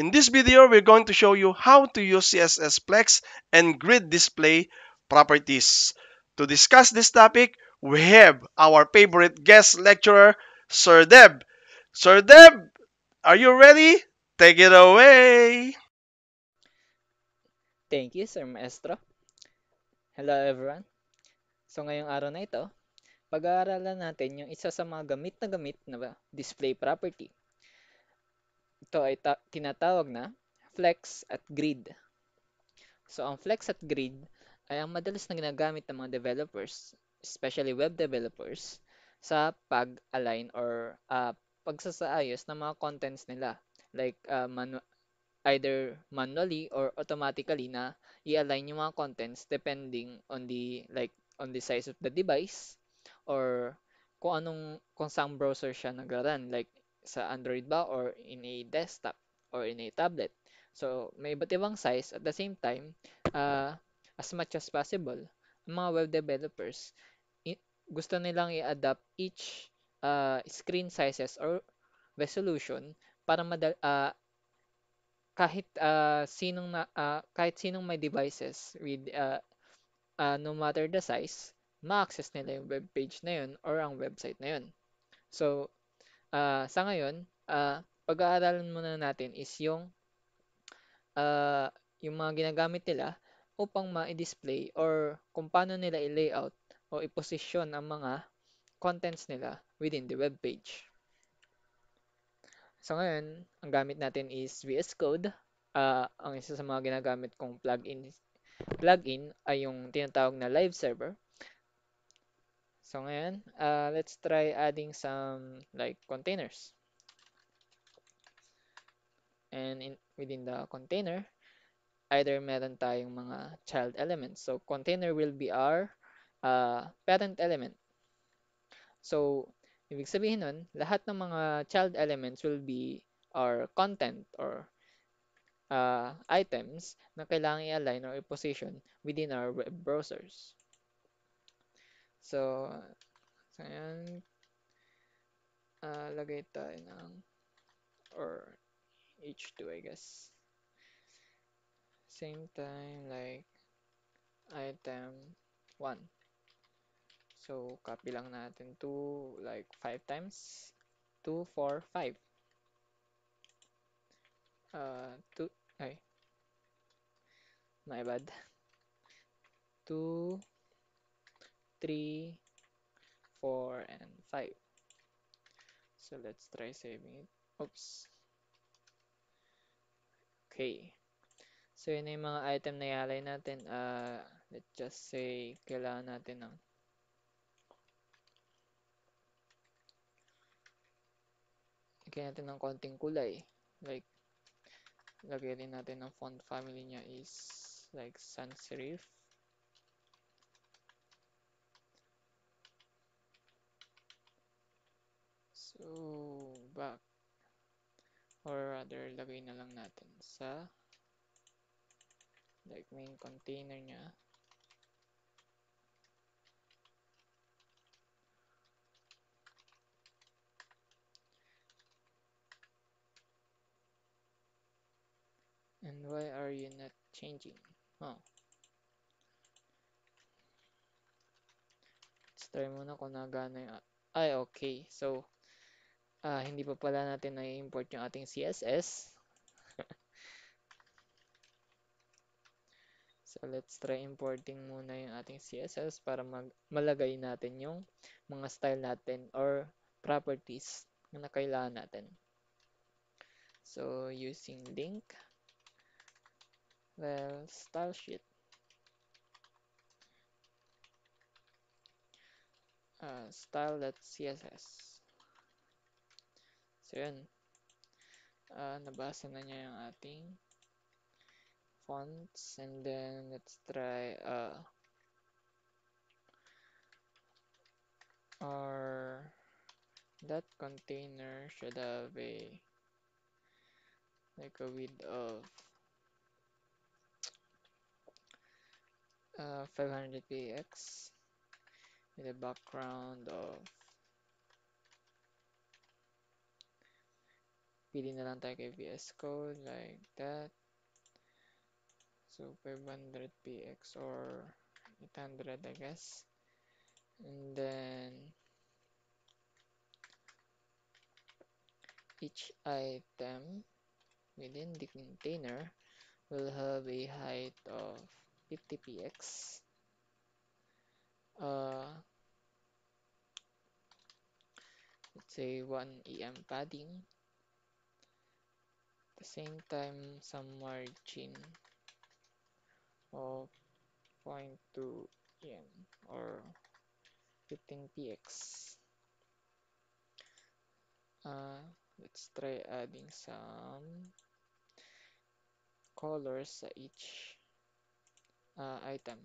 In this video, we're going to show you how to use CSS Plex and grid display properties. To discuss this topic, we have our favorite guest lecturer, Sir Deb. Sir Deb, are you ready? Take it away! Thank you, Sir Maestro. Hello, everyone. So, ngayong araw na ito, pag-aaralan natin yung isa sa mga gamit na gamit na display property ito ay tinatawag na flex at grid. So, ang flex at grid ay ang madalas na ginagamit ng mga developers, especially web developers, sa pag-align or uh, pagsasaayos ng mga contents nila. Like, uh, manu either manually or automatically na i-align yung mga contents depending on the like on the size of the device or kung anong kung saan browser siya nagraran like sa Android ba or in a desktop or in a tablet. So, may iba't ibang size. At the same time, uh, as much as possible, ang mga web developers, gusto nilang i-adapt each uh, screen sizes or resolution para madal uh, kahit uh, sinong na, uh, kahit sinong may devices with uh, uh, no matter the size ma-access nila yung web page na yun or ang website na yun. So, uh, sa ngayon, uh, pag-aaralan muna natin is yung uh, yung mga ginagamit nila upang ma-display or kung paano nila i-layout o i-position ang mga contents nila within the web page. So ngayon, ang gamit natin is VS Code. Uh, ang isa sa mga ginagamit kong plugin plugin ay yung tinatawag na live server So ngayon, uh, let's try adding some like containers. And in, within the container, either meron tayong mga child elements. So container will be our uh, parent element. So ibig sabihin nun, lahat ng mga child elements will be our content or uh, items na kailangan i-align or i-position within our web browsers. So, so yan. Uh, lagay tayo ng or H2 I guess. Same time like item 1. So, copy lang natin two like 5 times. 2, 4, 5. Uh, 2, ay. My bad. 2, 3, 4, and 5. So let's try saving it. Oops. Okay. So yun yung mga item na ihalay natin. Uh, let's just say kailangan natin ng lagyan natin ng konting kulay. Like, lagyan natin ng font family niya is like sans serif. So, back. Or rather, lagay na lang natin sa like main container niya. And why are you not changing? Huh. Oh. Let's try muna kung nagana yung... Ay, okay. So, Ah, hindi pa pala natin na-import yung ating CSS. so, let's try importing muna yung ating CSS para malagay natin yung mga style natin or properties na kailangan natin. So, using link. Well, style sheet. Uh, ah, style.css. So, yun. Uh, nabasa na niya yung ating fonts. And then, let's try uh, that container should have a like a width of uh, ah, 500px with a background of Pili na lang tayo kay VS Code, like that. So, 500px or 800, I guess. And then, each item within the container will have a height of 50px. Uh, let's say 1 em padding the same time some margin of 0.2 m or 15 px uh, let's try adding some colors at each uh, item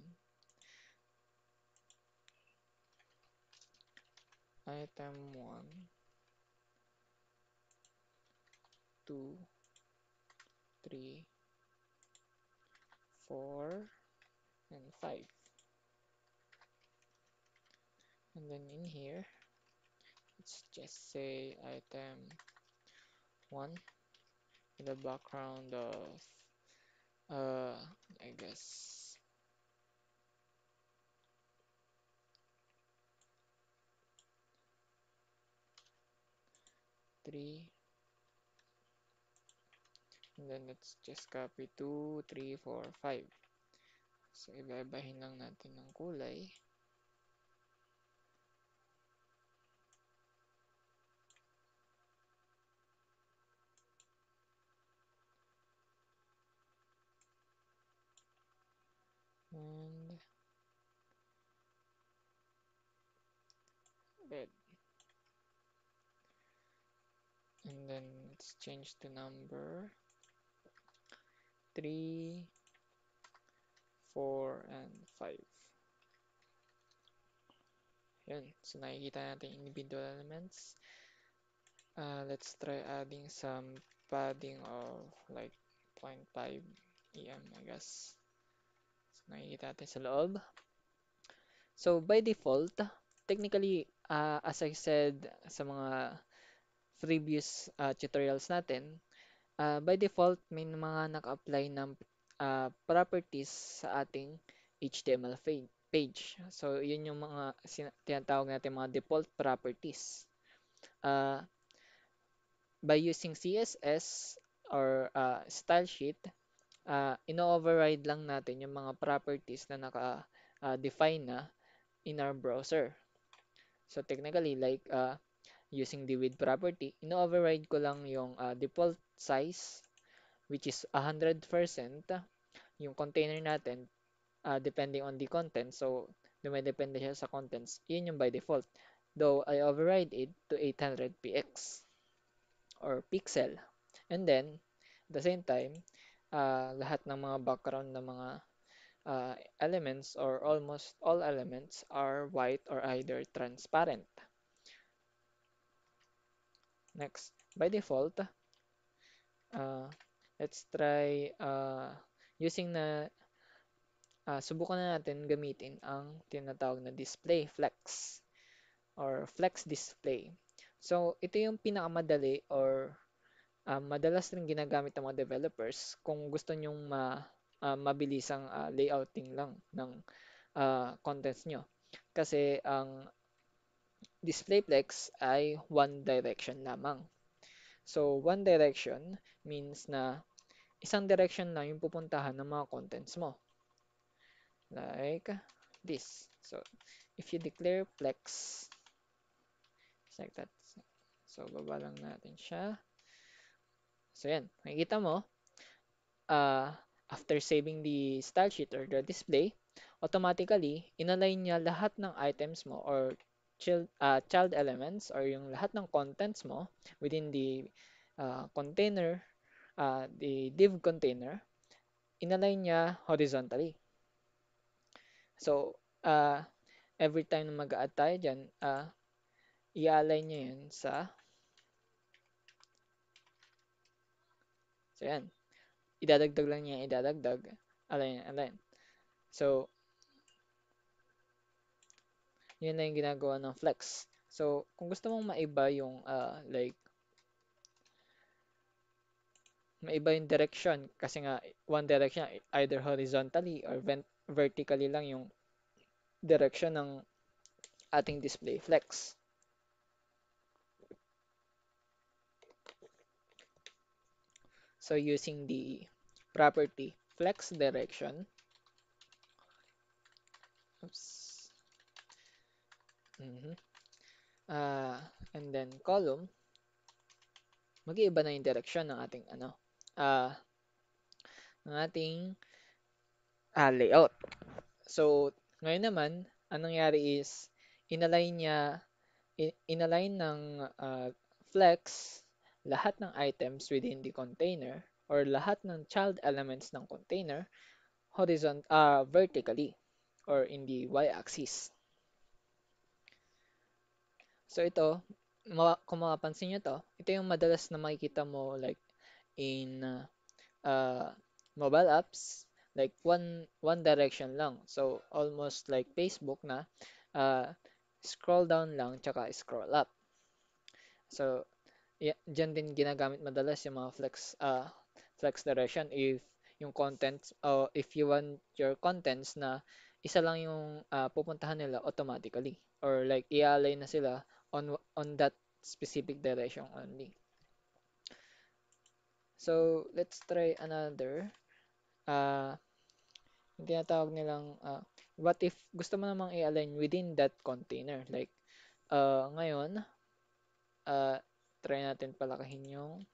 item 1 2 three, four, and five. And then in here, let's just say item one with a background of, uh, I guess, three and then let's just copy 2, 3, 4, 5. So ibabahin lang natin ng kulay. And red. And then let's change the number. 3, 4, and 5. Yun. So, nakikita natin individual elements. Uh, let's try adding some padding of like 0.5 em, I guess. So, nakikita natin sa loob. So, by default, technically, uh, as I said sa mga previous uh, tutorials natin, uh, by default, may mga nag-apply ng uh, properties sa ating HTML page. So, yun yung mga sin- tinatawag natin mga default properties. Uh, by using CSS or uh, style sheet, uh, ino-override lang natin yung mga properties na naka-define na in our browser. So technically, like uh, using the with property, ino-override ko lang yung uh, default size which is 100% yung container natin uh, depending on the content. So, dumedepende siya sa contents. Yun yung by default. Though, I override it to 800px or pixel. And then, at the same time, uh, lahat ng mga background ng mga uh, elements or almost all elements are white or either transparent. Next, by default, uh, let's try uh, using na uh, subukan na natin gamitin ang tinatawag na display flex or flex display. So, ito yung pinakamadali or uh, madalas rin ginagamit ng mga developers kung gusto nyong ma, uh, mabilisang uh, layouting lang ng uh, contents nyo. Kasi ang display flex ay one direction lamang. So, one direction means na isang direction lang yung pupuntahan ng mga contents mo. Like this. So, if you declare flex, like that. So, baba lang natin siya. So, yan. Makikita mo, uh, after saving the style sheet or the display, automatically, inalign niya lahat ng items mo or child, uh, child elements or yung lahat ng contents mo within the uh, container uh, the div container, inalign niya horizontally. So, uh, every time na mag-add tayo dyan, uh, i-align niya yun sa So, yan. Idadagdag lang niya, idadagdag. Align, align. So, yun na yung ginagawa ng flex. So, kung gusto mong maiba yung uh, like may iba yung direction kasi nga one direction either horizontally or vent- vertically lang yung direction ng ating display flex. So using the property flex direction, oops, mm -hmm. uh, and then column, mag-iiba na yung direction ng ating ano, uh, ng ating ah, layout. So, ngayon naman, ang nangyari is, inalign niya, inalign ng uh, flex lahat ng items within the container or lahat ng child elements ng container horizontal uh, vertically or in the y-axis. So ito, kung mapapansin nyo to, ito yung madalas na makikita mo like in uh, uh, mobile apps like one one direction lang so almost like Facebook na uh, scroll down lang tsaka scroll up so yeah, dyan din ginagamit madalas yung mga flex uh, flex direction if yung contents o oh, if you want your contents na isa lang yung uh, pupuntahan nila automatically or like ialay na sila on on that specific direction only So, let's try another. Uh, yung tinatawag nilang, uh, what if gusto mo namang i-align within that container? Like, uh, ngayon, uh, try natin palakahin yung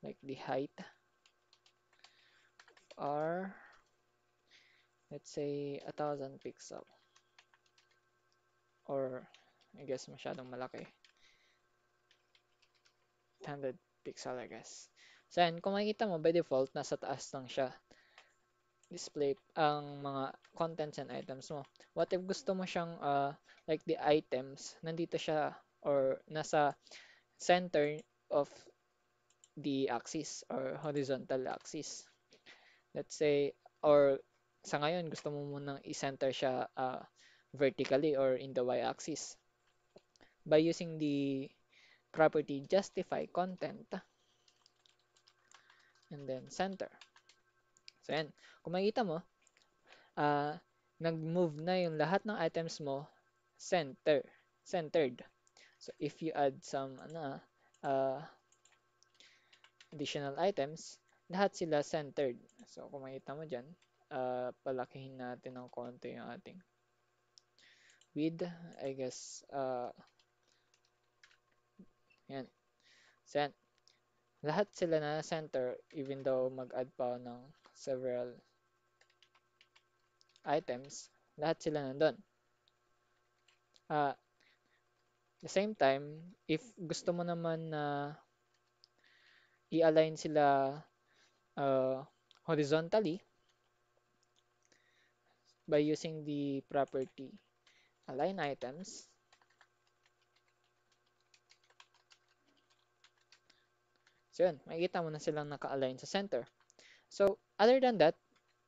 like the height are let's say a thousand pixel or I guess masyadong malaki 100 pixel I guess Saan? Kung makikita mo, by default, nasa taas lang siya. Display ang mga contents and items mo. What if gusto mo siyang, uh, like the items, nandito siya or nasa center of the axis or horizontal axis. Let's say, or sa ngayon, gusto mo munang i-center siya uh, vertically or in the y-axis. By using the property justify content, and then center. So, yan. Kung makikita mo, uh, nag-move na yung lahat ng items mo center, centered. So, if you add some ano, uh, additional items, lahat sila centered. So, kung makikita mo dyan, uh, palakihin natin ng konti yung ating width. I guess, uh, yan. So, yan lahat sila na center even though mag-add pa ng several items, lahat sila nandun. Uh, the same time, if gusto mo naman na i-align sila uh, horizontally by using the property align items, So, yun, makikita mo na silang naka-align sa center. So, other than that,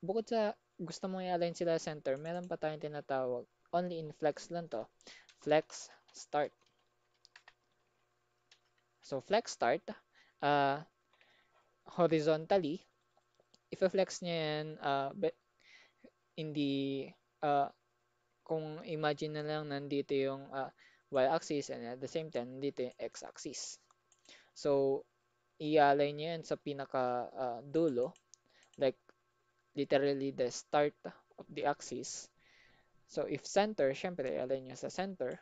bukod sa gusto mong i-align sila sa center, meron pa tayong tinatawag, only in flex lang to, flex start. So, flex start, uh, horizontally, i-flex niya yan uh, in the, uh, kung imagine na lang nandito yung uh, y-axis and at the same time, nandito yung x-axis. So, ialay niya yan sa pinaka uh, dulo like literally the start of the axis so if center syempre ialay niya sa center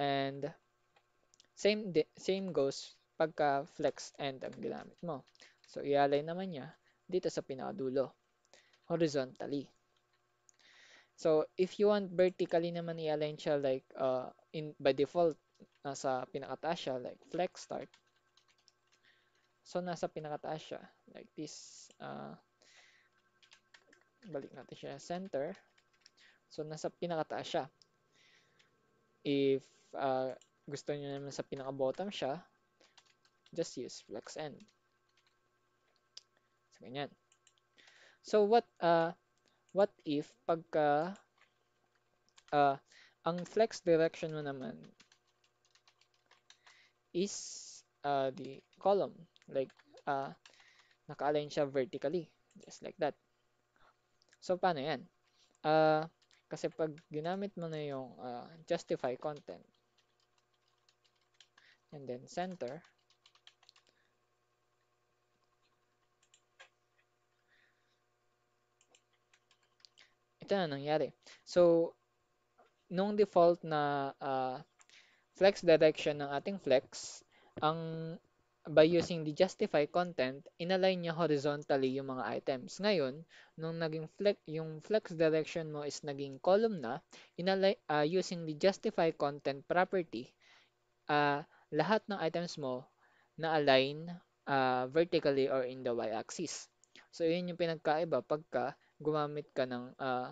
and same same goes pagka flex end ang ginamit mo so ialay naman niya dito sa pinakadulo horizontally So, if you want vertically naman i-align siya like uh, in by default nasa pinakataas siya like flex start. So, nasa pinakataas siya. Like this. Uh, balik natin siya center. So, nasa pinakataas siya. If uh, gusto niyo naman sa pinaka-bottom siya, just use flex end. So, ganyan. So, what, uh, what if pagka uh, ang flex direction mo naman is uh, the column. Like, uh, naka-align siya vertically. Just like that. So, paano yan? Uh, kasi pag ginamit mo na yung uh, justify content, and then center, ito na nangyari. So, nung default na uh, flex direction ng ating flex, ang by using the justify content, inalign niya horizontally yung mga items. Ngayon, nung naging flex, yung flex direction mo is naging column na, inalign, uh, ah, using the justify content property, uh, lahat ng items mo na align uh, vertically or in the y-axis. So, yun yung pinagkaiba pagka gumamit ka ng uh,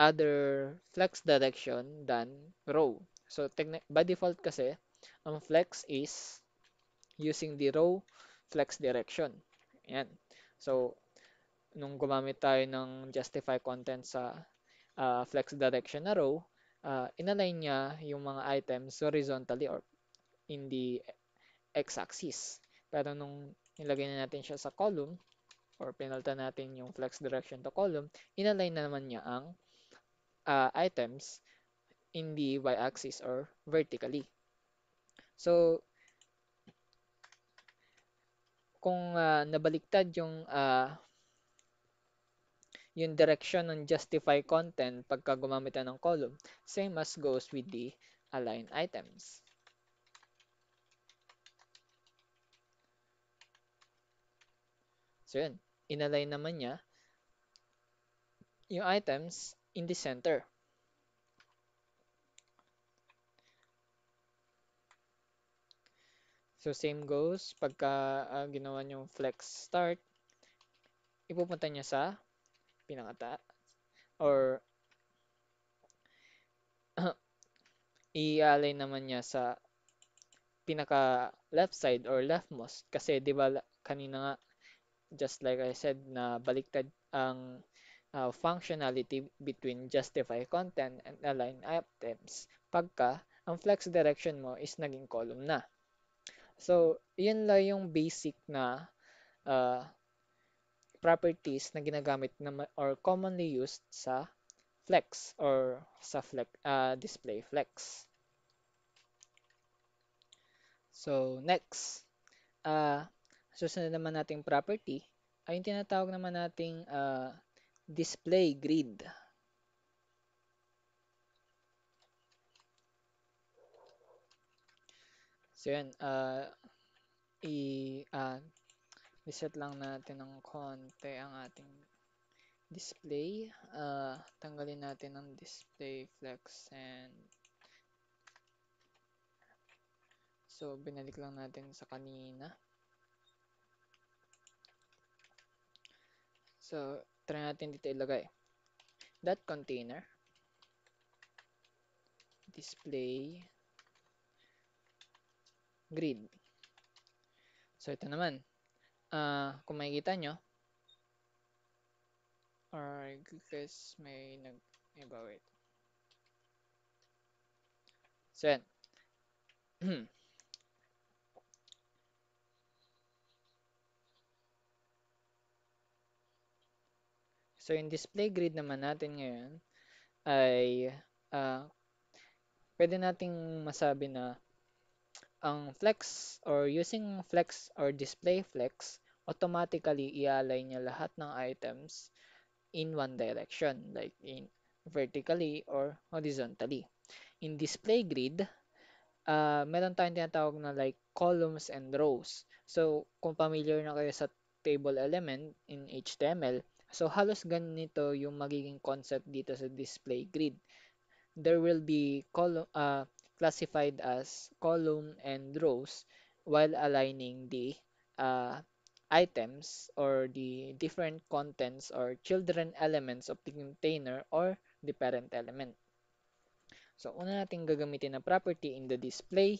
other flex direction than row. So, by default kasi, ang flex is using the row flex direction. Ayan. So, nung gumamit tayo ng justify content sa uh, flex direction na row, uh, ah, inalign niya yung mga items horizontally or in the x-axis. Pero nung nilagay na natin siya sa column, or pinalta natin yung flex direction to column, inalign na naman niya ang uh, items in the y-axis or vertically. So, kung uh, nabaliktad yung uh, yung direction ng justify content pagka gumamit ng column, same as goes with the align items. So yun, inalign naman niya yung items in the center. So same goes pagka uh, ginawa niyong flex start, ipupunta niya sa pinakata or i-align naman niya sa pinaka left side or leftmost kasi 'di ba kanina nga just like I said na baliktad ang uh, functionality between justify content and align items pagka ang flex direction mo is naging column na. So, yan lang yung basic na uh, properties na ginagamit na or commonly used sa flex or sa flex uh, display flex. So, next, uh, susunod naman nating property ay yung tinatawag naman nating uh, display grid. So, yan. Uh, ah, i, uh, reset lang natin ng konti ang ating display. Uh, tanggalin natin ang display flex and so, binalik lang natin sa kanina. So, try natin dito ilagay. That container display grid. So, ito naman. Uh, kung makikita nyo, or guys, may nag, iba, wait. So, yan. so, yung display grid naman natin ngayon ay uh, pwede nating masabi na ang flex or using flex or display flex, automatically i-align niya lahat ng items in one direction like in vertically or horizontally. In display grid, uh, meron tayong tinatawag na like columns and rows. So, kung familiar na kayo sa table element in HTML, so halos ganito yung magiging concept dito sa display grid. There will be column uh, classified as column and rows while aligning the uh, items or the different contents or children elements of the container or the parent element. So, una natin gagamitin na property in the display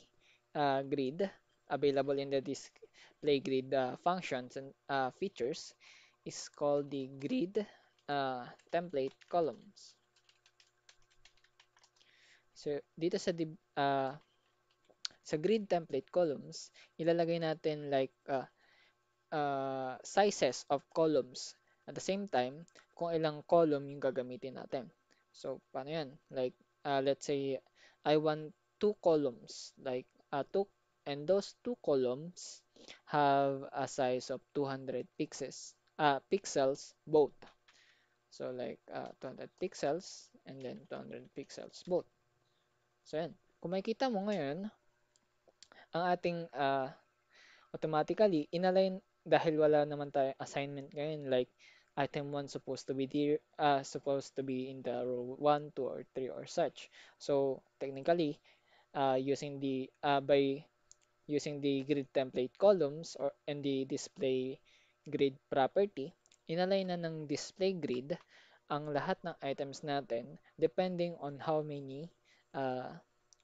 uh, grid available in the display grid uh, functions and uh, features is called the grid uh, template columns. So, dito sa uh, sa grid template columns, ilalagay natin like uh, uh, sizes of columns. At the same time, kung ilang column yung gagamitin natin. So, paano yan? Like, uh, let's say, I want two columns. Like, uh, two, and those two columns have a size of 200 pixels, uh, pixels both. So, like, uh, 200 pixels and then 200 pixels both. So, yan. Kung makikita mo ngayon, ang ating uh, automatically inalign dahil wala naman tayong assignment ngayon like item 1 supposed to be there uh, ah, supposed to be in the row 1, 2 or 3 or such. So technically uh, using the uh, by using the grid template columns or and the display grid property, inalign na ng display grid ang lahat ng items natin depending on how many uh,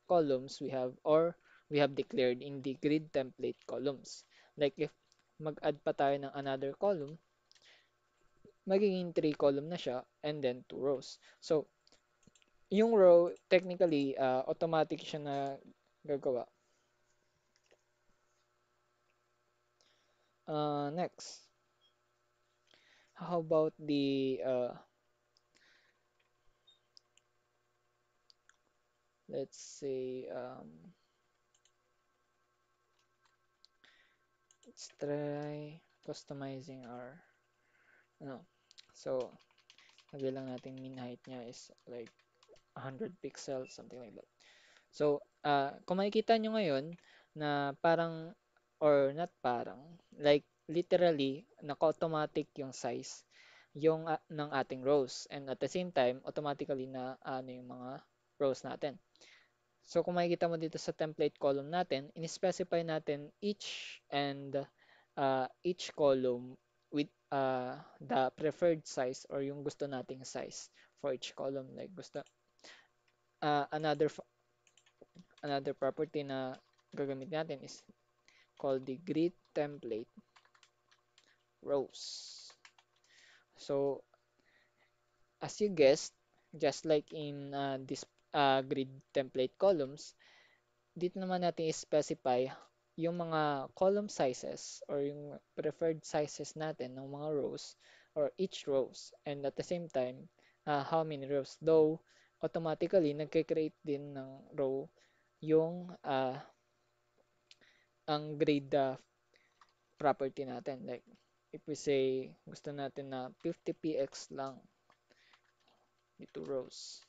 columns we have or we have declared in the grid template columns. Like if mag-add pa tayo ng another column, magiging 3 column na siya and then 2 rows. So, yung row, technically, uh, automatic siya na gagawa. Uh, next. How about the uh, let's say um, let's try customizing our ano so lagay lang natin min height niya is like 100 pixels something like that so uh, kung makikita nyo ngayon na parang or not parang like literally naka-automatic yung size yung uh, ng ating rows and at the same time automatically na ano yung mga rows natin So, kung makikita mo dito sa template column natin, in-specify natin each and uh, each column with uh, the preferred size or yung gusto nating size for each column. Like, gusto, uh, another, another property na gagamit natin is called the grid template rows. So, as you guessed, just like in uh, this uh, grid template columns, dito naman natin specify yung mga column sizes or yung preferred sizes natin ng mga rows or each rows and at the same time uh, how many rows though automatically nagke-create din ng row yung uh, ang grid uh, property natin like if we say gusto natin na 50px lang dito rows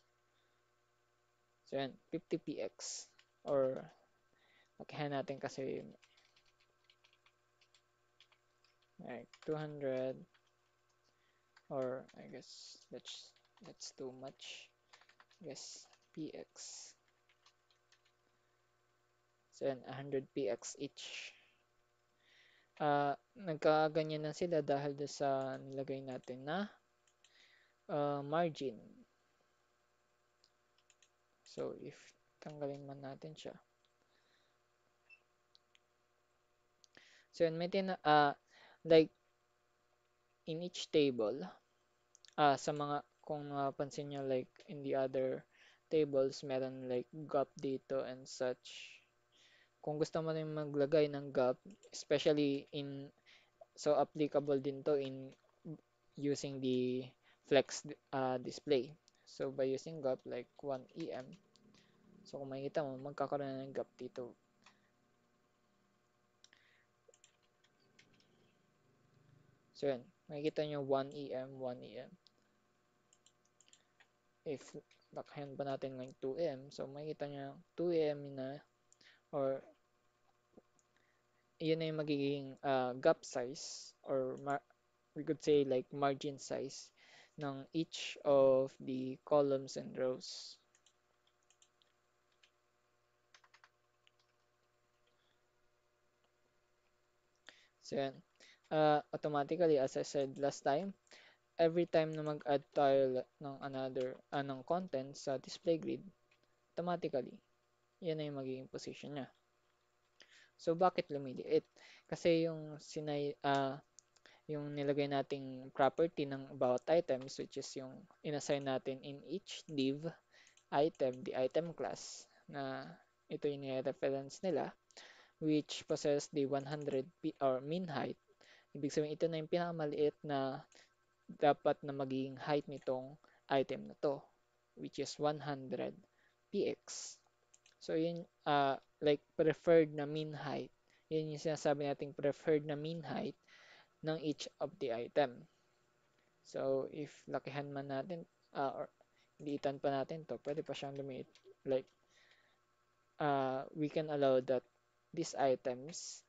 So, yan, 50px or magkahan natin kasi like 200 or I guess that's that's too much. I guess px. So, yan, 100px each. Uh, nagkaganyan na sila dahil sa nilagay natin na uh, margin. So, if tanggalin man natin siya. So, yun, may tina, uh, like, in each table, uh, sa mga, kung napansin nyo, like, in the other tables, meron like gap dito and such. Kung gusto mo rin maglagay ng gap, especially in, so applicable din to in using the flex uh, display. So, by using gap, like 1 EM, So kung makikita mo, magkakaroon na ng gap dito. So yun, makikita nyo 1EM, 1EM. If backhand ba natin ng 2M, so makikita nyo 2M na or yun ay magiging uh, gap size or we could say like margin size ng each of the columns and rows. So, yan. Uh, ah, automatically, as I said last time, every time na mag-add tile ng another, uh, ng content sa display grid, automatically, yan na yung magiging position niya. So, bakit lumiliit? Kasi yung sinay, uh, yung nilagay nating property ng about items, which is yung inassign natin in each div item, the item class, na ito yung reference nila, which possess the 100 feet or mean height. Ibig sabihin, ito na yung pinakamaliit na dapat na magiging height nitong item na to, which is 100 px. So, yun, uh, like preferred na mean height. Yun yung sinasabi nating preferred na mean height ng each of the item. So, if lakihan man natin, uh, or liitan pa natin to, pwede pa siyang lumiit. Like, uh, we can allow that these items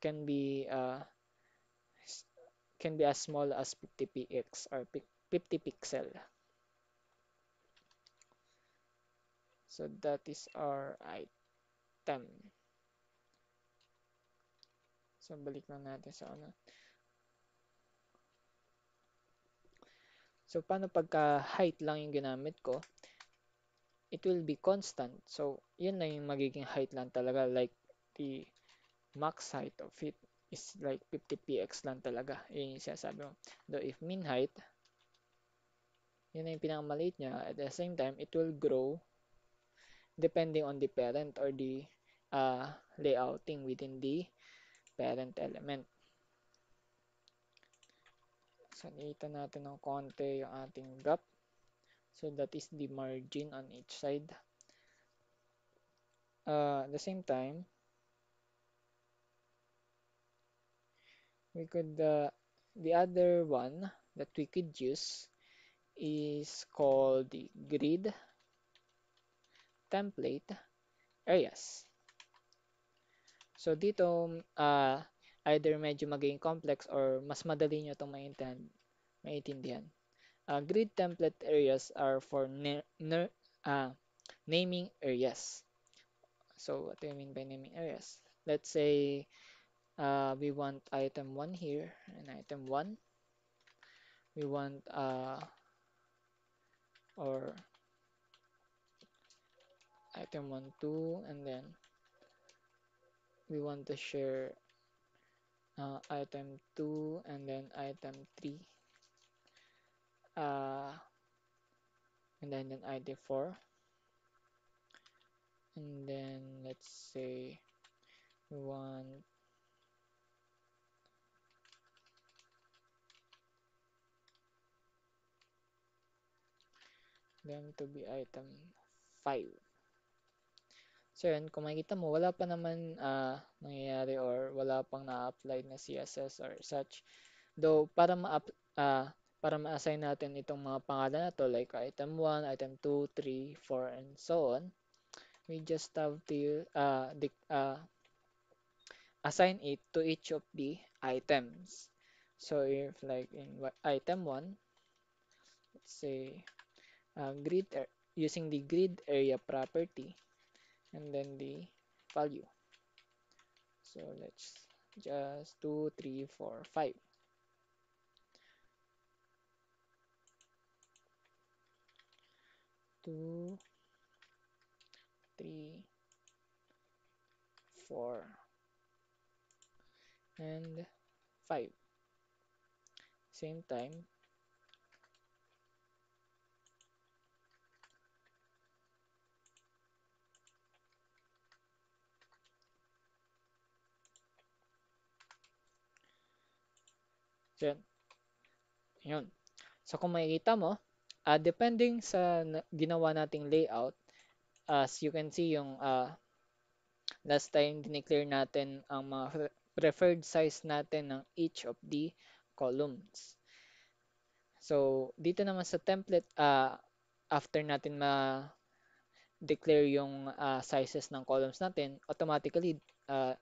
can be uh, can be as small as 50 px or 50 pixel. So that is our item. So balik lang natin sa ano. So paano pagka height lang yung ginamit ko? It will be constant. So yun na yung magiging height lang talaga like the max height of it is like 50px lang talaga. Yun yung sinasabi mo. Though if min height, yun na yung pinakamaliit niya. At the same time, it will grow depending on the parent or the uh, layouting within the parent element. So, nilitan natin ng konti yung ating gap. So, that is the margin on each side. Uh, at the same time, we could uh, the other one that we could use is called the grid template areas ah, so dito uh, either medyo magiging complex or mas madali nyo itong maintindihan maintindihan uh, grid template areas are for uh, naming areas so what do you mean by naming areas let's say uh, we want item 1 here and item 1 we want uh, or item 1 2 and then we want to share uh, item 2 and then item 3 uh, and then, then id 4 and then let's say we want them to be item 5. So yun, kung makikita mo, wala pa naman uh, nangyayari or wala pang na-apply na CSS or such. Though, para ma uh, para ma-assign natin itong mga pangalan na to, like item 1, item 2, 3, 4, and so on, we just have to uh, uh, assign it to each of the items. So if like in item 1, let's say uh, grid using the grid area property and then the value so let's just 2 3 4 5 2 3 4 and 5 same time Diyan. Yun. So, kung makikita mo, uh, depending sa ginawa nating layout, as you can see, yung uh, last time dineclare natin ang mga preferred size natin ng each of the columns. So, dito naman sa template, uh, after natin ma-declare yung uh, sizes ng columns natin, automatically, uh,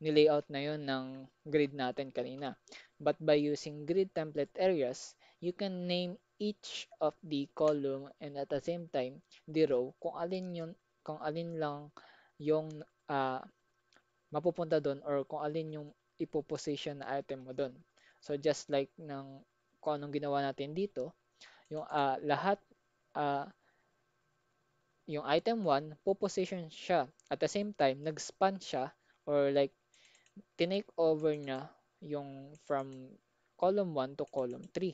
nilayout na yon ng grid natin kanina. But by using grid template areas, you can name each of the column and at the same time the row kung alin yun kung alin lang yung uh, mapupunta doon or kung alin yung ipoposition na item mo doon. So just like ng kung anong ginawa natin dito, yung uh, lahat uh, yung item 1, poposition siya. At the same time, nag-span siya or like tinake over niya yung from column 1 to column 3.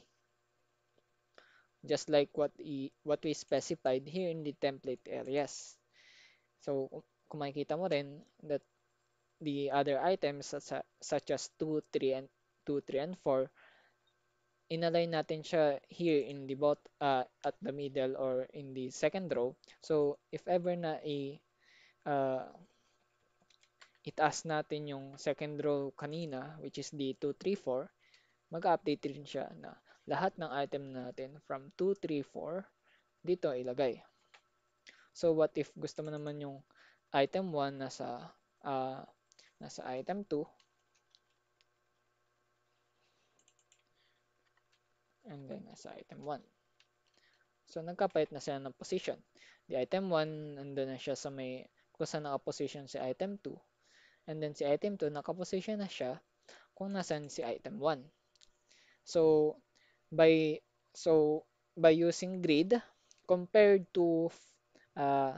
Just like what, we, what we specified here in the template areas. So, kung makikita mo rin that the other items such as 2, 3, and 2, 3, and 4, inalign natin siya here in the bot uh, at the middle or in the second row. So, if ever na a uh, itaas natin yung second row kanina, which is D2, 3, 4, mag-update rin siya na lahat ng item natin from 2, 3, 4, dito ilagay. So, what if gusto mo naman yung item 1 nasa, uh, ah, nasa item 2, and then nasa item 1. So, nagkapalit na siya ng position. The item 1, nandun na siya sa may, kung saan naka-position si item 2. And then si item 2, nakaposition na siya kung nasan si item 1. So, by, so, by using grid compared to uh,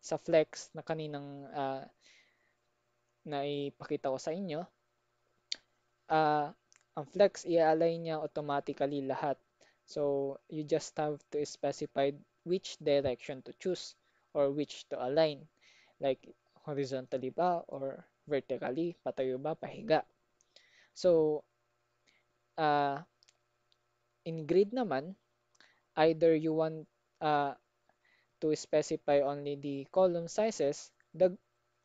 sa flex na kaninang uh, naipakita ko sa inyo, uh, ang flex, i-align niya automatically lahat. So, you just have to specify which direction to choose or which to align. Like, horizontally ba or vertically, patayo ba, pahiga. So, uh, in grid naman, either you want uh, to specify only the column sizes, the,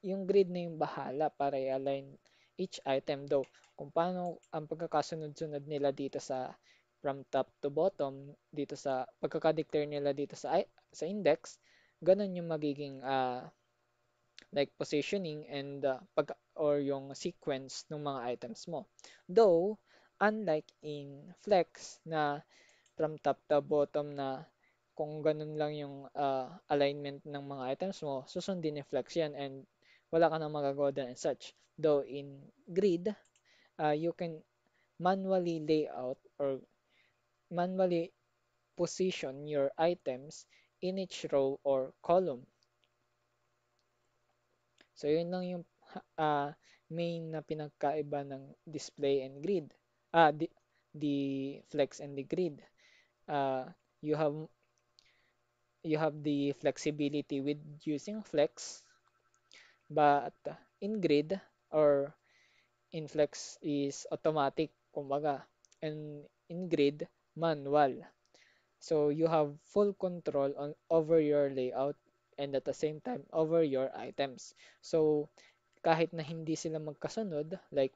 yung grid na yung bahala para i-align each item though. Kung paano ang pagkakasunod-sunod nila dito sa from top to bottom, dito sa pagkakadeclare nila dito sa, sa index, ganun yung magiging uh, like positioning and uh, pag or yung sequence ng mga items mo. Though, unlike in flex na from top to bottom na kung ganun lang yung uh, alignment ng mga items mo, susundin ni flex yan and wala ka nang magagawa dun and such. Though in grid, uh, you can manually lay out or manually position your items in each row or column So, yun lang yung uh, main na pinagkaiba ng display and grid. Ah, the, the flex and the grid. Uh, you have you have the flexibility with using flex but in grid or in flex is automatic kumbaga and in grid manual so you have full control on over your layout and at the same time over your items. So, kahit na hindi sila magkasunod, like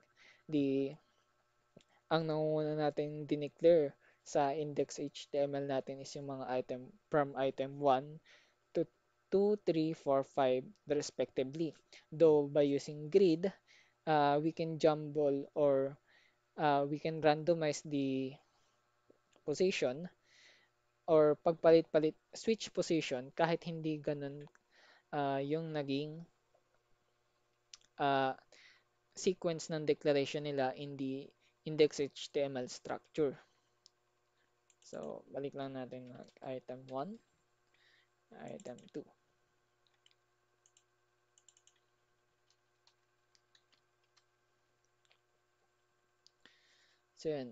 the ang nangunguna natin dineclare sa index HTML natin is yung mga item from item 1 to 2, 3, 4, 5 respectively. Though by using grid, uh, we can jumble or uh, we can randomize the position or pagpalit-palit switch position kahit hindi ganun uh, yung naging uh, sequence ng declaration nila in the index HTML structure. So, balik lang natin ng item 1, item 2. So,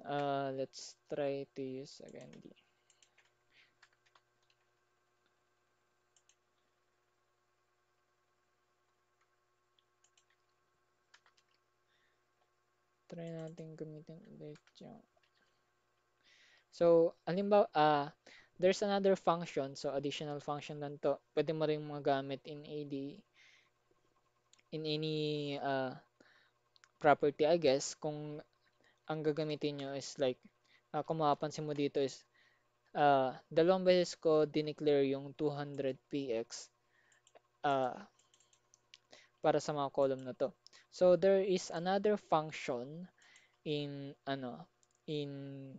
Uh, let's try to use again the try natin gamitin ulit yung So, alimbawa, uh, there's another function. So, additional function lang to. Pwede mo rin magamit in AD in any uh, property, I guess. Kung ang gagamitin nyo is like, uh, kung makapansin mo dito is, uh, dalawang beses ko dineclare yung 200px uh, para sa mga column na to. So there is another function in ano in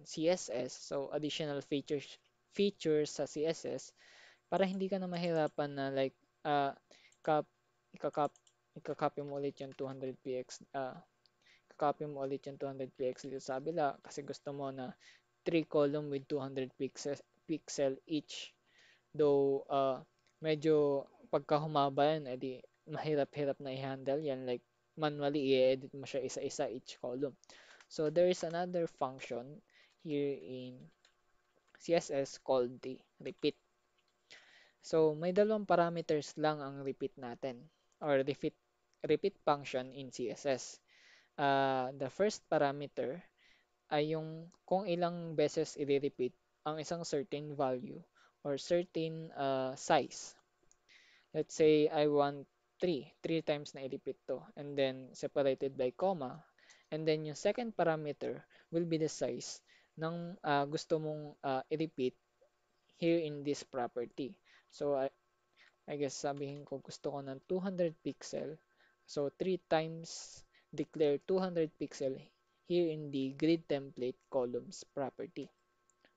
CSS, so additional features features sa CSS para hindi ka na mahirapan na like uh, ah, cap, ikakap, ikakopy mo ulit yung 200px uh, copy mo ulit yung 200px dito sa abila kasi gusto mo na 3 column with 200 pixel, pixel each though uh, medyo pagka humaba yan edi mahirap-hirap na i-handle yan like manually i-edit mo siya isa-isa each column. So there is another function here in CSS called the repeat. So may dalawang parameters lang ang repeat natin or repeat repeat function in CSS. Uh, ah, the first parameter ay yung kung ilang beses i-repeat ang isang certain value or certain uh, size. Let's say I want 3. 3 times na ilipit to. And then, separated by comma. And then, yung second parameter will be the size ng uh, gusto mong uh, ah, i here in this property. So, I, I guess sabihin ko gusto ko ng 200 pixel. So, 3 times declare 200 pixel here in the grid template columns property.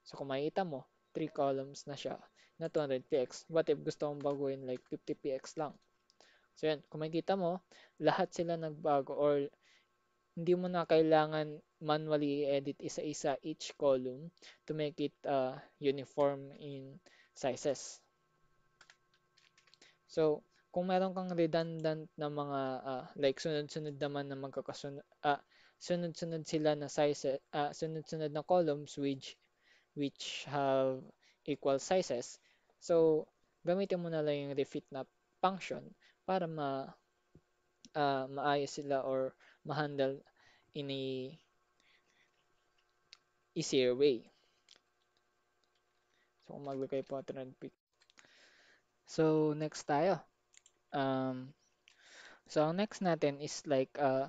So, kung makikita mo, 3 columns na siya na 200px. What if gusto mong baguhin like 50px lang? So yan, kung makikita mo, lahat sila nagbago or hindi mo na kailangan manually edit isa-isa each column to make it uh, uniform in sizes. So, kung meron kang redundant na mga uh, like sunod-sunod naman na magkakasunod uh, ah, sunod-sunod sila na sizes uh, ah, sunod-sunod na columns which which have equal sizes. So, gamitin mo na lang yung refit na function para ma uh, maayos sila or ma-handle in a easier way. So, kung mag-look kayo pick. So, next tayo. Um, so, ang next natin is like, uh,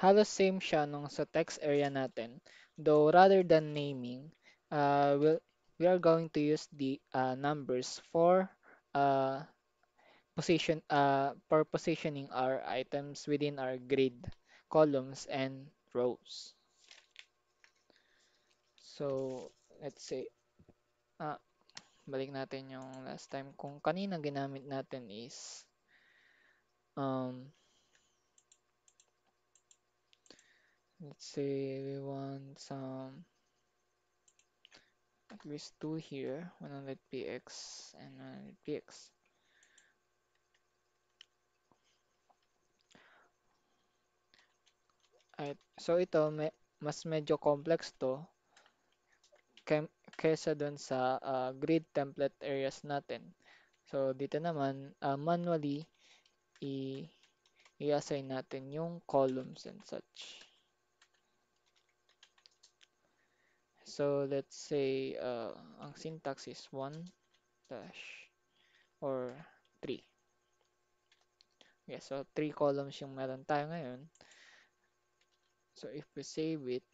halos same siya nung sa text area natin. Though, rather than naming, uh, we'll, we are going to use the uh, numbers for uh, position uh, for positioning our items within our grid columns and rows. So, let's say, ah, balik natin yung last time. Kung kanina ginamit natin is, um, let's say we want some, at least two here, 100px and 100px. Right. So ito, may, mas medyo complex to kaysa doon sa uh, grid template areas natin. So dito naman, uh, manually i- i-assign natin yung columns and such. So let's say uh, ang syntax is 1 dash or 3. Okay, so 3 columns yung meron tayo ngayon. So if we save it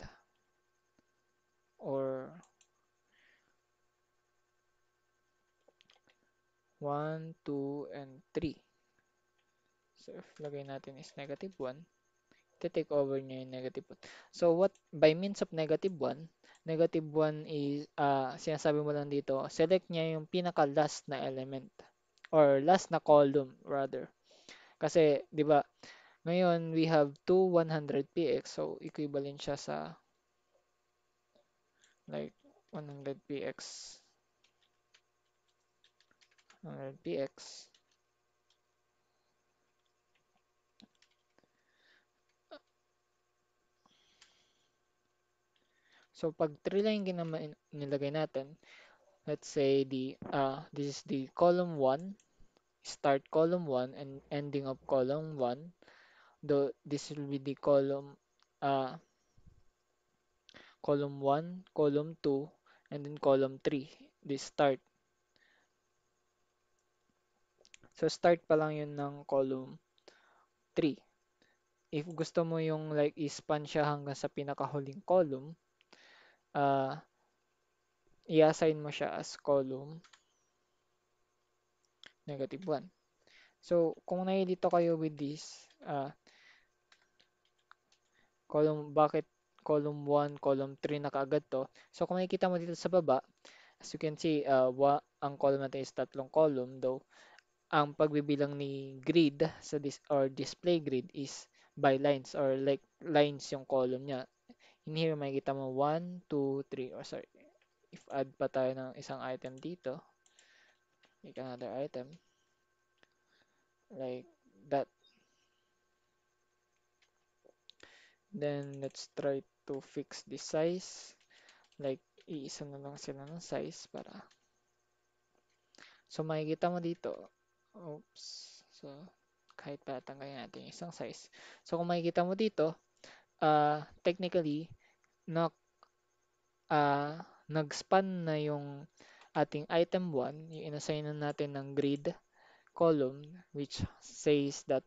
or one, two, and three. So if lagay natin is negative one, take over niya yung negative 1. So what by means of negative 1, negative 1 is uh, sinasabi mo lang dito, select niya yung pinaka last na element or last na column rather. Kasi 'di ba ngayon, we have 2 100px. So, equivalent siya sa like 100px. 100px. So, pag 3 line ginaman nilagay natin, let's say the uh, this is the column 1, start column 1 and ending of column 1 the this will be the column uh, column 1, column 2, and then column 3, this start. So, start pa lang yun ng column 3. If gusto mo yung like ispan siya hanggang sa pinakahuling column, uh, i-assign mo siya as column negative 1. So, kung nailito kayo with this, uh, column, bakit column 1, column 3 na kaagad to. So, kung makikita mo dito sa baba, as you can see, uh, ang column natin is tatlong column, though ang pagbibilang ni grid sa dis or display grid is by lines or like lines yung column niya. In here, makikita mo 1, 2, 3, or sorry, if add pa tayo ng isang item dito, make another item, like that Then, let's try to fix the size. Like, iisa na lang sila ng size para. So, makikita mo dito. Oops. So, kahit patanggalin natin yung isang size. So, kung makikita mo dito, uh, technically, na, uh, ah, nag-span na yung ating item 1, yung inassignan natin ng grid column, which says that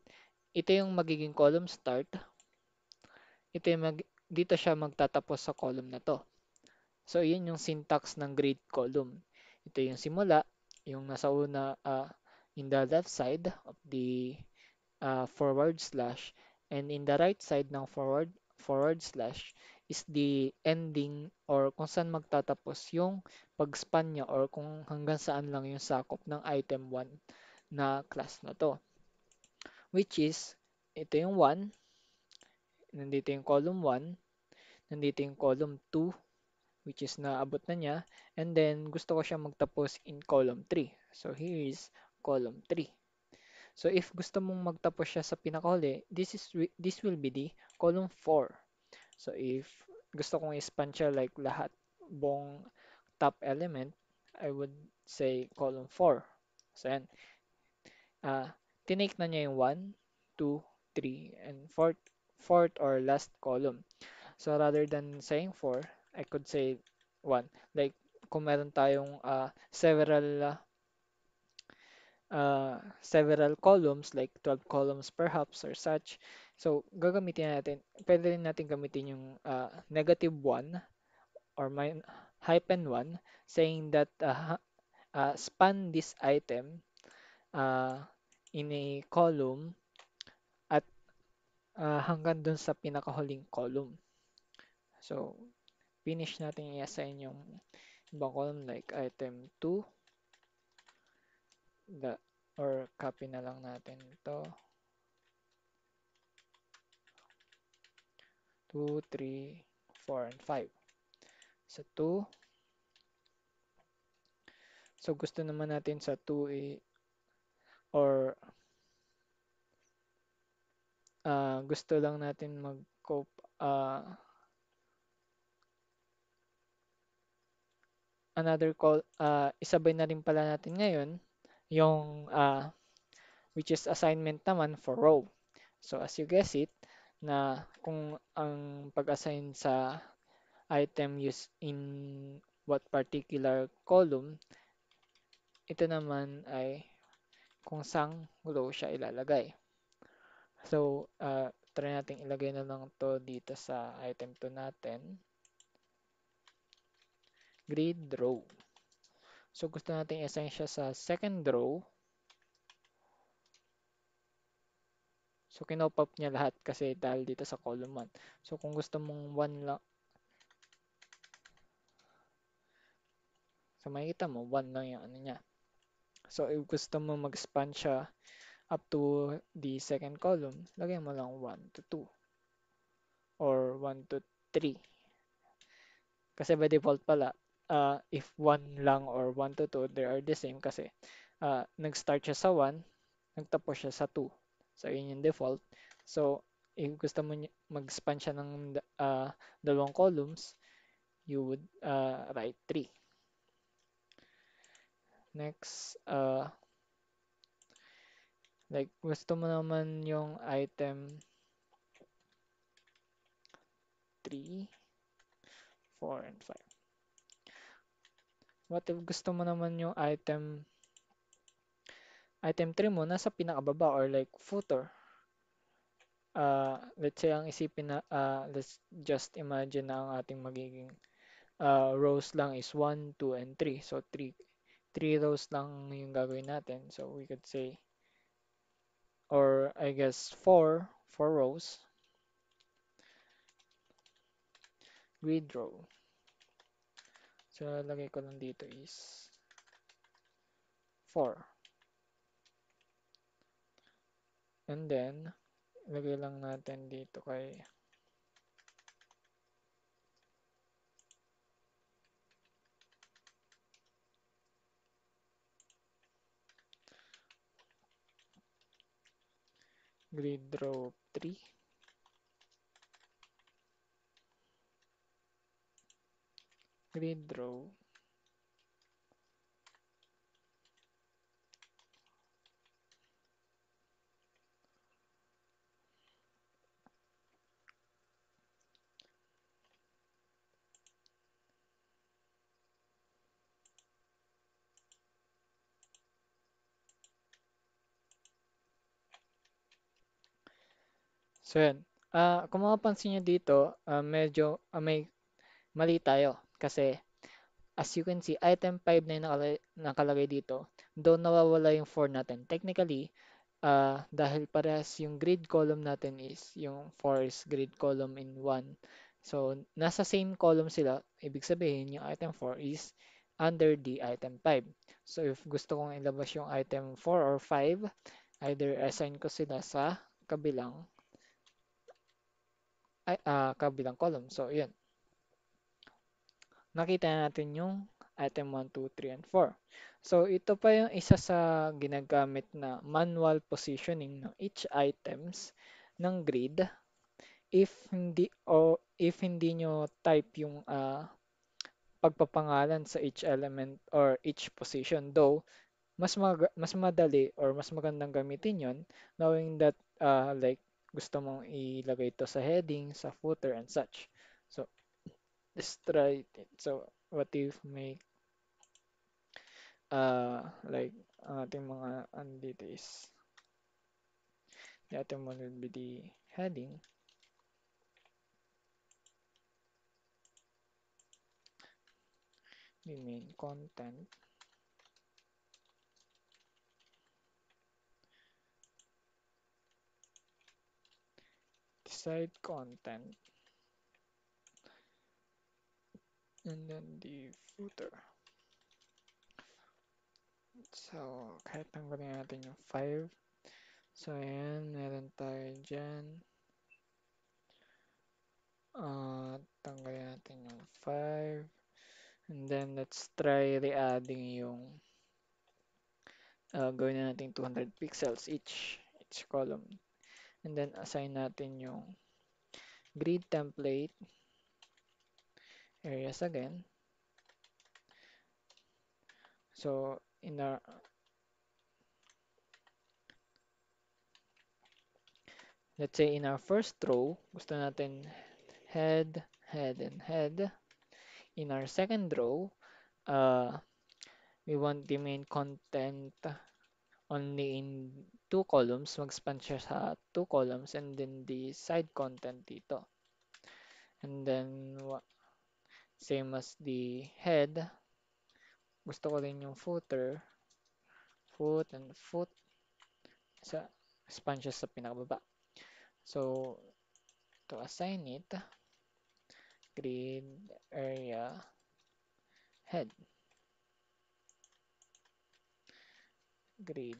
ito yung magiging column start ito mag, dito siya magtatapos sa column na to. So, yun yung syntax ng grid column. Ito yung simula, yung nasa una uh, in the left side of the uh, forward slash and in the right side ng forward forward slash is the ending or kung saan magtatapos yung pag-span niya or kung hanggang saan lang yung sakop ng item 1 na class na to. Which is, ito yung 1, nandito yung column 1, nandito yung column 2, which is naabot na niya, and then gusto ko siya magtapos in column 3. So, here is column 3. So, if gusto mong magtapos siya sa pinakahuli, this, is, this will be the column 4. So, if gusto kong expand siya like lahat, buong top element, I would say column 4. So, yan. Uh, tinake na niya yung 1, 2, 3, and 4th fourth or last column. So rather than saying 4, I could say 1. Like kung meron tayong uh, several uh, several columns like 12 columns perhaps or such. So gagamitin natin, pwede rin natin gamitin yung uh, negative 1 or min hyphen 1 saying that uh, uh, span this item uh, in a column uh, hanggang dun sa pinakahuling column. So, finish natin i-assign yung ibang column like item 2 the, or copy na lang natin to 2, 3, 4, and 5. Sa 2, So, gusto naman natin sa 2A or uh, gusto lang natin mag-cope uh, another call uh, isabay na rin pala natin ngayon yung uh, which is assignment naman for row. So as you guess it na kung ang pag-assign sa item use in what particular column ito naman ay kung sang row siya ilalagay. So, uh, try natin ilagay na lang to dito sa item 2 natin. Grid row. So, gusto natin i-assign siya sa second row. So, kinop up niya lahat kasi dahil dito sa column 1. So, kung gusto mong 1 lang, So, makikita mo, 1 lang yung ano niya. So, if gusto mo mag-span siya up to the second column, lagay mo lang 1 to 2 or 1 to 3. Kasi by default pala, uh, if 1 lang or 1 to 2, they are the same kasi uh, nag-start siya sa 1, nagtapos siya sa 2. So, yun yung default. So, if gusto mo mag-span siya ng uh, dalawang columns, you would uh, write 3. Next, uh, Like, gusto mo naman yung item 3, 4, and 5. What if gusto mo naman yung item item 3 mo nasa pinakababa or like footer? Uh, let's say ang isipin na, uh, let's just imagine na ang ating magiging uh, rows lang is 1, 2, and 3. So, 3, 3 rows lang yung gagawin natin. So, we could say or I guess four, four rows. Grid row. So, lalagay ko lang dito is 4. And then, lagay lang natin dito kay grid row 3 grid row So, yun. Ah, kung mapapansin nyo dito, ah, medyo ah, may mali tayo. Kasi, as you can see, item 5 na yung nakalagay, nakalagay dito. Doon nawawala yung 4 natin. Technically, uh, dahil parehas yung grid column natin is yung 4 is grid column in 1. So, nasa same column sila. Ibig sabihin, yung item 4 is under the item 5. So, if gusto kong ilabas yung item 4 or 5, either assign ko sila sa kabilang ay, uh, kabilang column. So, yun. Nakita natin yung item 1, 2, 3, and 4. So, ito pa yung isa sa ginagamit na manual positioning ng each items ng grid if hindi o if hindi nyo type yung uh, pagpapangalan sa each element or each position though mas mag mas madali or mas magandang gamitin yon knowing that uh, like gusto mong ilagay ito sa heading, sa footer, and such. So, let's try it. So, what if make uh, like ang ating mga andito is the ating one will be the heading the main content website content and then the footer. So, kahit tanggalin natin yung 5. So, ayan, meron tayo dyan. Uh, tanggalin natin yung 5. And then, let's try re-adding yung uh, gawin na natin 200 pixels each, each column. And then assign natin yung grid template areas again. So in our let's say in our first row, gusto natin head, head, and head. In our second row, uh, we want the main content only in two columns, mag-span siya sa two columns and then the side content dito. And then, same as the head, gusto ko rin yung footer, foot and foot, sa span siya sa pinakababa. So, to assign it, grid area head. Grid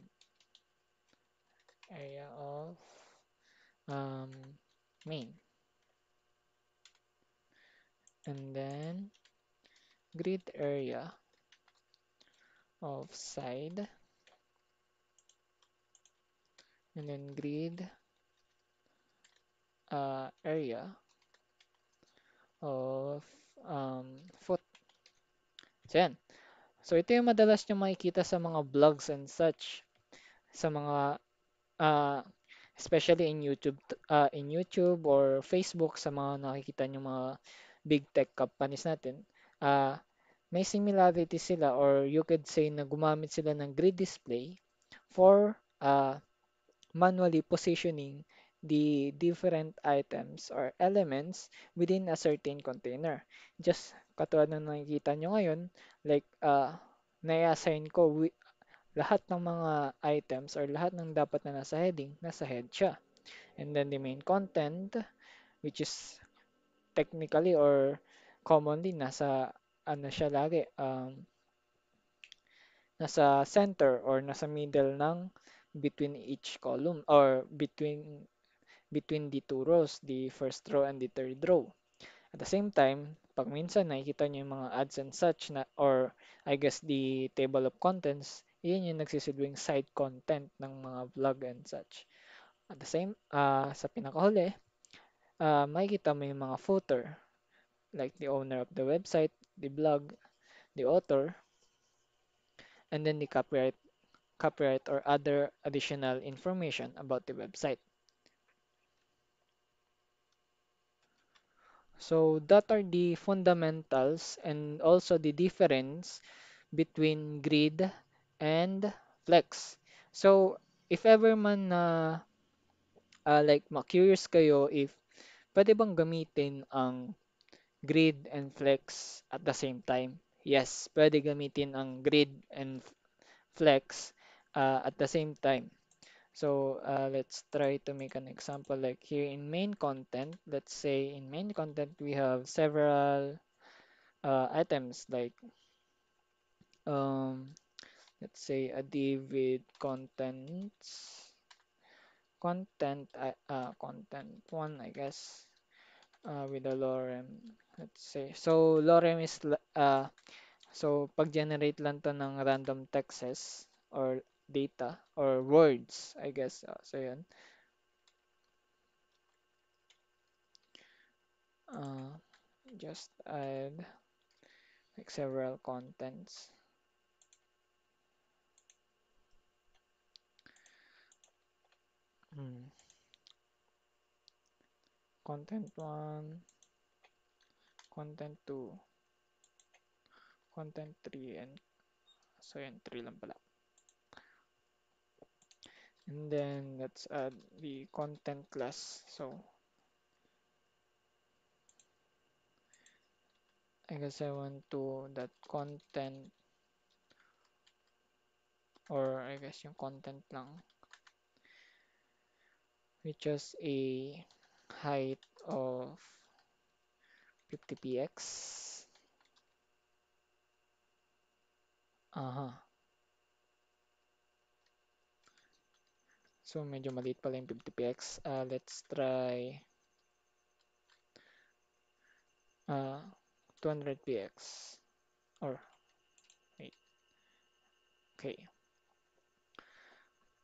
area of um, main and then grid area of side and then grid uh, area of um, foot. So, yan. So, ito yung madalas nyo makikita sa mga blogs and such. Sa mga uh, especially in YouTube uh, in YouTube or Facebook sa mga nakikita niyo mga big tech companies natin uh, may similarity sila or you could say na gumamit sila ng grid display for uh, manually positioning the different items or elements within a certain container. Just katulad na nakikita nyo ngayon, like uh, na-assign ko lahat ng mga items or lahat ng dapat na nasa heading, nasa head siya. And then the main content, which is technically or commonly nasa ano siya lagi, um, nasa center or nasa middle ng between each column or between between the two rows, the first row and the third row. At the same time, pag minsan nakikita niyo yung mga ads and such na, or I guess the table of contents, yun yung nagsisilbing side content ng mga vlog and such. At the same, uh, sa pinakahuli, uh, makikita mo yung mga footer like the owner of the website, the blog, the author, and then the copyright, copyright or other additional information about the website. So that are the fundamentals and also the difference between grid and flex. So, if ever man na uh, like ma-curious kayo if pwede bang gamitin ang grid and flex at the same time. Yes, pwede gamitin ang grid and flex uh, at the same time. So uh, let's try to make an example like here in main content. Let's say in main content we have several uh, items like um, let's say a div with contents content uh, uh, content one I guess uh, with a lorem let's say so lorem is uh, so pag generate lang to ng random texts or data or words I guess uh, so yun uh, just add like several contents Mm. Content 1, content 2, content 3, and so yan, 3 lang pala. And then let's add the content class. So I guess I want to that content or I guess yung content lang which is a height of 50px. Aha. So, medyo maliit pala yung 50px. Uh, ah, let's try uh, ah, 200px. Or, wait. Okay.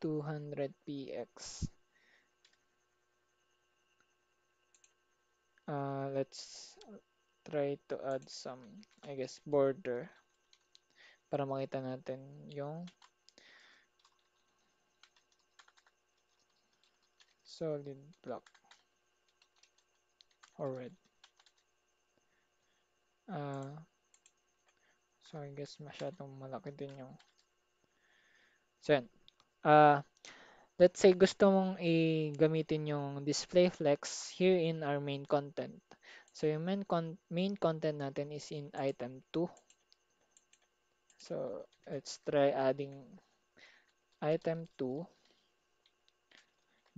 200px. uh, let's try to add some I guess border para makita natin yung solid block or red uh, so I guess masyadong malaki din yung send uh, Let's say gusto mong i-gamitin yung display flex here in our main content. So, yung main, con main content natin is in item 2. So, let's try adding item 2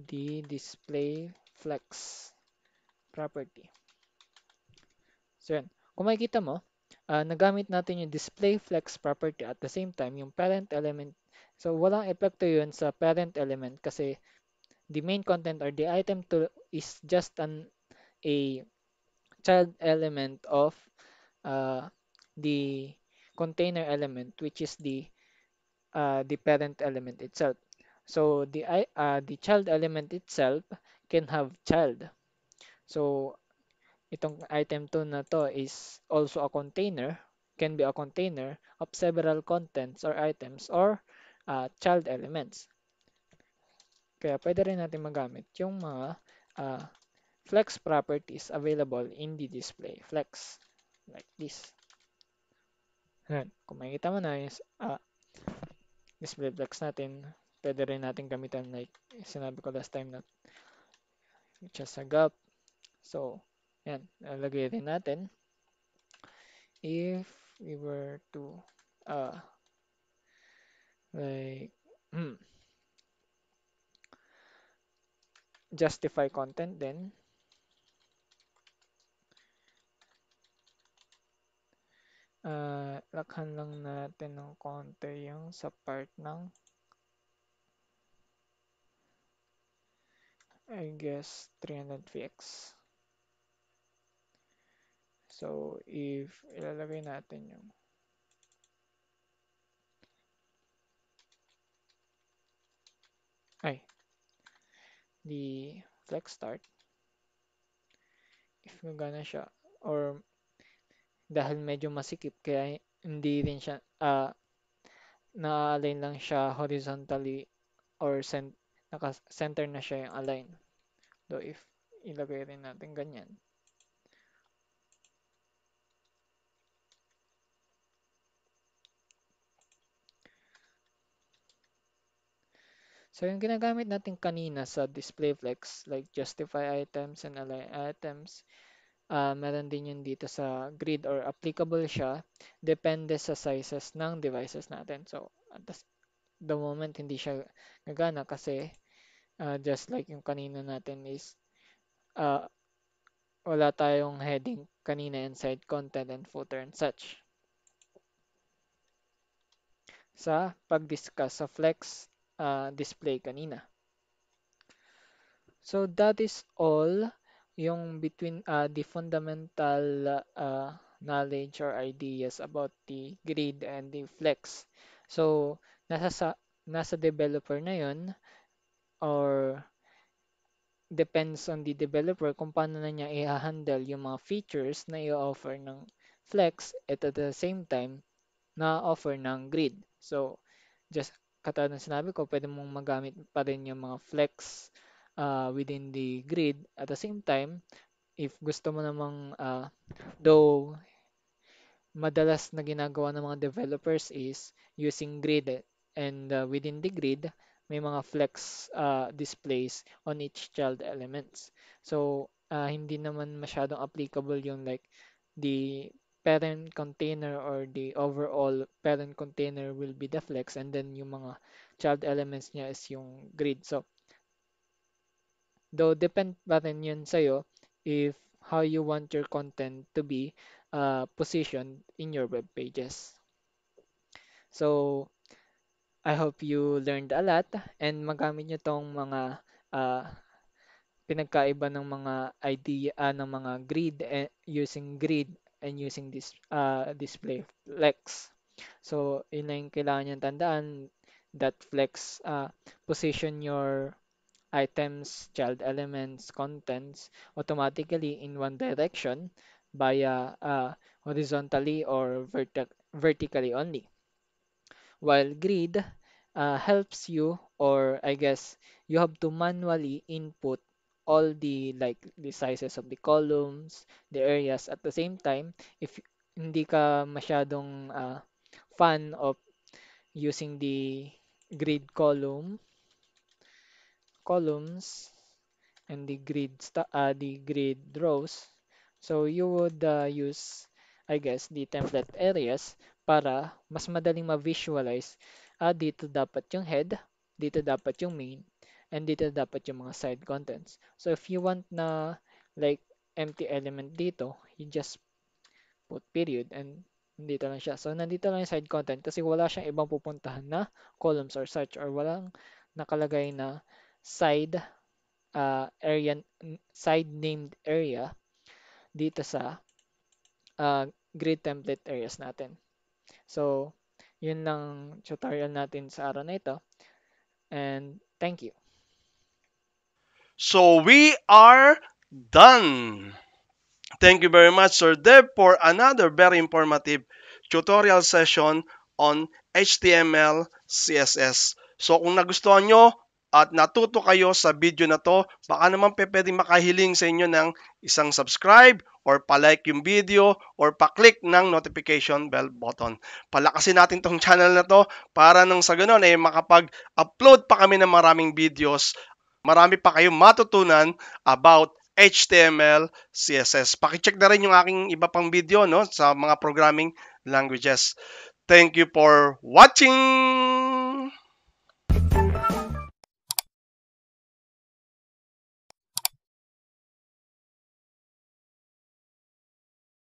the display flex property. So, yun. Kung makikita mo, uh, nagamit natin yung display flex property at the same time, yung parent element So, walang epekto yun sa parent element kasi the main content or the item to is just an a child element of uh, the container element which is the uh, the parent element itself. So the uh, the child element itself can have child. So itong item 2 na to is also a container, can be a container of several contents or items or uh, child elements. Kaya pwede rin natin magamit yung mga uh, flex properties available in the display. Flex, like this. Ayan. Kung makikita mo na, is, uh, display flex natin, pwede rin natin gamitan like sinabi ko last time na just a gap. So, yan, lalagay rin natin if we were to uh, like hmm. justify content then uh, lakhan lang natin ng konti yung sa part ng I guess 300 VX so if ilalagay natin yung okay, the flex start, if gagana siya, or dahil medyo masikip, kaya hindi din siya, uh, na-align lang siya horizontally or cent naka-center na siya yung align. So, if ilagay rin natin ganyan, So yung ginagamit natin kanina sa display flex, like justify items and align items, uh, meron din yun dito sa grid or applicable siya, depende sa sizes ng devices natin. So at the moment, hindi siya gagana kasi uh, just like yung kanina natin is uh, wala tayong heading kanina inside content and footer and such sa pag-discuss sa flex uh, display kanina. So that is all yung between uh, the fundamental uh, knowledge or ideas about the grid and the flex. So nasa sa, nasa developer na yon or depends on the developer kung paano na niya i-handle yung mga features na i-offer ng Flex at at the same time na offer ng grid. So just katulad ng sinabi ko, pwede mong magamit pa rin yung mga flex uh, within the grid. At the same time, if gusto mo namang, uh, though madalas na ginagawa ng mga developers is using grid eh. and uh, within the grid, may mga flex uh, displays on each child elements. So, uh, hindi naman masyadong applicable yung like the parent container or the overall parent container will be the flex and then yung mga child elements niya is yung grid. So, though depend pa rin yun sa'yo if how you want your content to be uh, positioned in your web pages. So, I hope you learned a lot and magamit nyo tong mga uh, pinagkaiba ng mga idea ah, ng mga grid uh, using grid and using this uh, display flex. So, yun lang kailangan niyang tandaan that flex uh, position your items, child elements, contents automatically in one direction by uh, horizontally or verti vertically only. While grid uh, helps you or I guess you have to manually input all the like the sizes of the columns, the areas at the same time if hindi ka masyadong uh, fan of using the grid column columns and the grid uh, the grid rows so you would uh, use I guess the template areas para mas madaling ma-visualize ah, dito dapat yung head dito dapat yung main And dito dapat yung mga side contents. So if you want na like empty element dito, you just put period and dito lang siya. So nandito lang yung side content kasi wala siyang ibang pupuntahan na columns or such or walang nakalagay na side uh, area side named area dito sa uh, grid template areas natin. So, yun lang tutorial natin sa araw na ito. And thank you. So we are done. Thank you very much, Sir Dev, for another very informative tutorial session on HTML, CSS. So kung nagustuhan nyo at natuto kayo sa video na to, baka naman pwedeng makahiling sa inyo ng isang subscribe or palike yung video or paklik ng notification bell button. Palakasin natin tong channel na to para nang sa ganun ay eh, makapag-upload pa kami ng maraming videos marami pa kayong matutunan about HTML, CSS. Paki-check na rin yung aking iba pang video no sa mga programming languages. Thank you for watching.